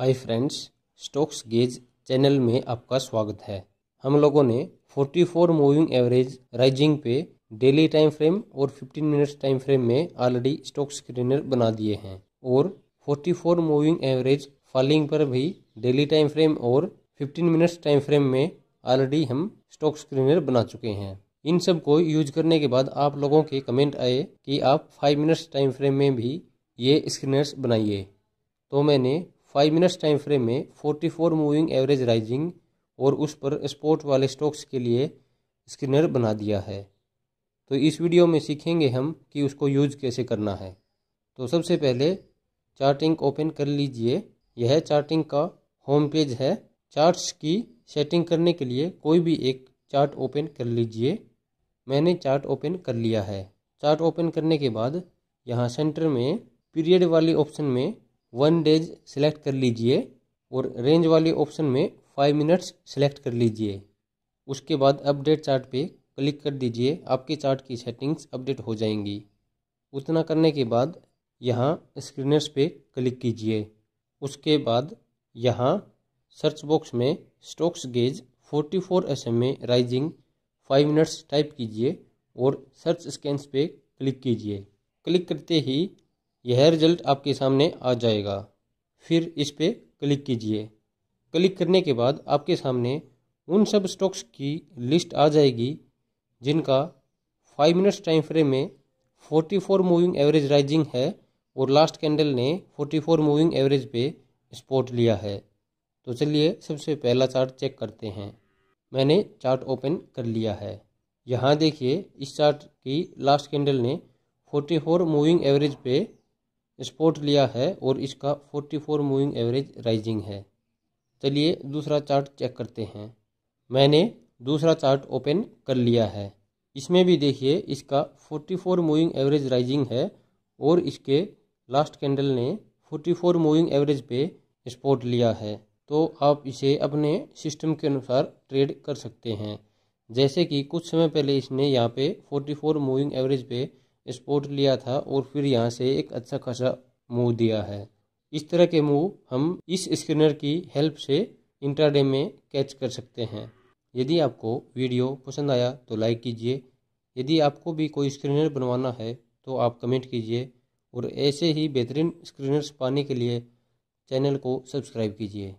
हाय friends stocks gauge channel में आपका स्वागत है हम लोगों ने 44 मूविंग एवरेज राइजिंग पे डेली टाइम फ्रेम और 15 मिनट्स टाइम फ्रेम में ऑलरेडी स्टॉक स्क्रीनर बना दिए हैं और 44 मूविंग एवरेज फॉलिंग पर भी डेली टाइम फ्रेम और 15 मिनट्स टाइम फ्रेम में ऑलरेडी हम स्टॉक स्क्रीनर बना चुके हैं इन सब को यूज करने के बाद आप लोगों के कमेंट आए कि आप फाइव मिनट्स टाइम फ्रेम में भी ये स्क्रीनर्स बनाइए तो मैंने फाइव मिनट्स टाइम फ्रेम में forty four moving average rising और उस पर स्पोर्ट वाले स्टॉक्स के लिए स्क्रीनर बना दिया है तो इस वीडियो में सीखेंगे हम कि उसको यूज कैसे करना है तो सबसे पहले चार्टिंग ओपन कर लीजिए यह चार्टिंग का होम पेज है चार्ट्स की सेटिंग करने के लिए कोई भी एक चार्ट ओपन कर लीजिए मैंने चार्ट ओपन कर लिया है चार्ट ओपन करने के बाद यहाँ सेंटर में पीरियड वाली ऑप्शन में वन डेज सेलेक्ट कर लीजिए और रेंज वाले ऑप्शन में फाइव मिनट्स सेलेक्ट कर लीजिए उसके बाद अपडेट चार्ट पे क्लिक कर दीजिए आपके चार्ट की सेटिंग्स अपडेट हो जाएंगी उतना करने के बाद यहाँ स्क्रीनर्स पे क्लिक कीजिए उसके बाद यहाँ सर्च बॉक्स में stocks gauge 44 M A rising five minutes type कीजिए और सर्च स्कैंस पे क्लिक कीजिए क्लिक करते ही यह रिजल्ट आपके सामने आ जाएगा फिर इस पर क्लिक कीजिए क्लिक करने के बाद आपके सामने उन सब स्टॉक्स की लिस्ट आ जाएगी जिनका फाइव मिनट्स टाइम फ्रेम में 44 मूविंग एवरेज राइजिंग है और लास्ट कैंडल ने 44 मूविंग एवरेज पे स्पॉट लिया है तो चलिए सबसे पहला चार्ट चेक करते हैं मैंने चार्ट ओपन कर लिया है यहाँ देखिए इस चार्ट की लास्ट कैंडल ने 44 मूविंग एवरेज पे स्पोर्ट लिया है और इसका 44 मूविंग एवरेज राइजिंग है चलिए दूसरा चार्ट चेक करते हैं मैंने दूसरा चार्ट ओपन कर लिया है इसमें भी देखिए इसका 44 मूविंग एवरेज राइजिंग है और इसके लास्ट कैंडल ने 44 मूविंग एवरेज पे स्पोर्ट लिया है तो आप इसे अपने सिस्टम के अनुसार ट्रेड कर सकते हैं जैसे कि कुछ समय पहले इसने यहाँ पे 44 मूविंग एवरेज पे स्पोर्ट लिया था और फिर यहाँ से एक अच्छा खासा मूव दिया है इस तरह के मूव हम इस स्क्रीनर की हेल्प से इंट्राडे में कैच कर सकते हैं यदि आपको वीडियो पसंद आया तो लाइक कीजिए यदि आपको भी कोई स्क्रीनर बनवाना है तो आप कमेंट कीजिए और ऐसे ही बेहतरीन स्क्रीनर्स पाने के लिए चैनल को सब्सक्राइब कीजिए